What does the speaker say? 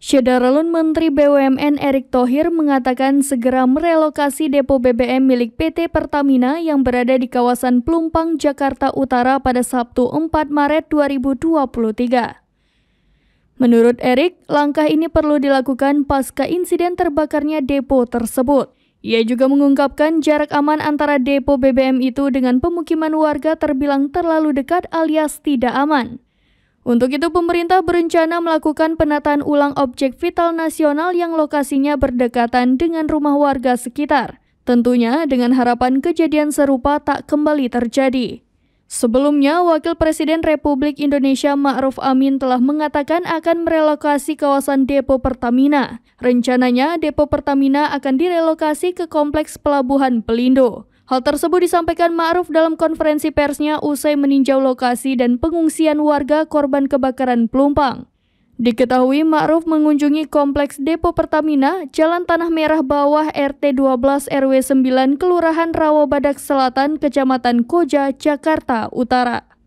Syedaralun Menteri BUMN Erick Thohir mengatakan segera merelokasi depo BBM milik PT Pertamina yang berada di kawasan Plumpang, Jakarta Utara pada Sabtu 4 Maret 2023. Menurut Erick, langkah ini perlu dilakukan pasca insiden terbakarnya depo tersebut. Ia juga mengungkapkan jarak aman antara depo BBM itu dengan pemukiman warga terbilang terlalu dekat alias tidak aman. Untuk itu pemerintah berencana melakukan penataan ulang objek vital nasional yang lokasinya berdekatan dengan rumah warga sekitar. Tentunya dengan harapan kejadian serupa tak kembali terjadi. Sebelumnya, Wakil Presiden Republik Indonesia Ma'ruf Amin telah mengatakan akan merelokasi kawasan depo Pertamina. Rencananya, depo Pertamina akan direlokasi ke Kompleks Pelabuhan Pelindo. Hal tersebut disampaikan Ma'ruf dalam konferensi persnya usai meninjau lokasi dan pengungsian warga korban kebakaran Pelumpang. Diketahui Ma'ruf mengunjungi Kompleks Depo Pertamina, Jalan Tanah Merah Bawah RT 12 RW 9, Kelurahan Rawabadak Selatan, Kecamatan Koja, Jakarta Utara.